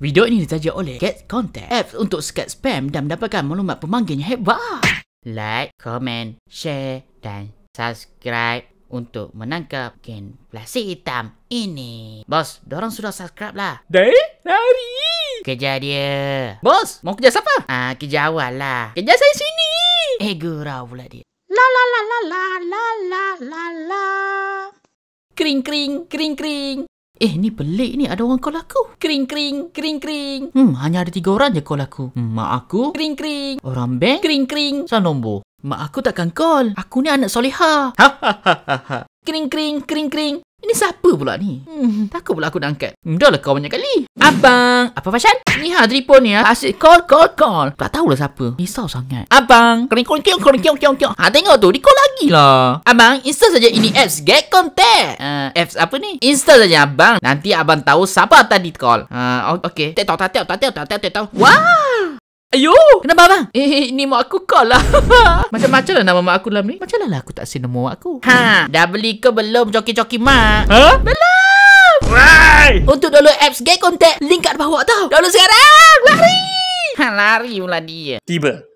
Video ini ditaja oleh Get Content Apps untuk skat spam dan mendapatkan maklumat pemanggilnya hebat. Like, comment, share dan subscribe untuk menangkap gen plastik hitam ini. Bos, dorang sudah subscribe lah. Dari? Dari? Kerja dia. Bos, mau kerja siapa? Ah, uh, kerja awal lah. Kerja saya sini. Eh, gurau pula dia. La la la la la la la la. Kring kring kring kring. Eh, ni pelik ni. Ada orang call aku. Kring, kring. Kring, kring. Hmm, hanya ada tiga orang je call aku. Hmm, mak aku. Kring, kring. Orang bank. Kring, kring. Soal nombor. Mak aku takkan call. Aku ni anak soleha. Ha, ha, ha, ha, ha, Kring, kring. Kring, kring. Ini siapa pula ni? Hmm, takut pula aku nak angkat. Hmm, dah lah kau banyak kali. Abang. Apa pasal? Ni ha, telefon ni ya. Asyik call, call, call. Tak tahulah siapa. Risau sangat. Abang. Kring, kring, kring, kring, kring, kring. Ha, tengok tu. Di call lah. Abang, install saja ini apps. Get contact. Uh, apps apa ni? Install saja, abang. Nanti abang tahu siapa tadi call. Uh, ah, okay. Tak tahu, tak tahu, tak tahu, tak tahu, tak tahu. Wow! Ayo, kenapa abang? Eh, eh, ini mak aku call lah. Macam-macam lah nama mak aku dalam ni. Macam lah aku tak sini nama mak aku. Ha, dah beli ke belum coki-coki mak? Ha? Belum! Rai! Untuk download apps gay Contact, link kat bawah tau. Download sekarang! Lari! Ha, lari pula dia. Tiba.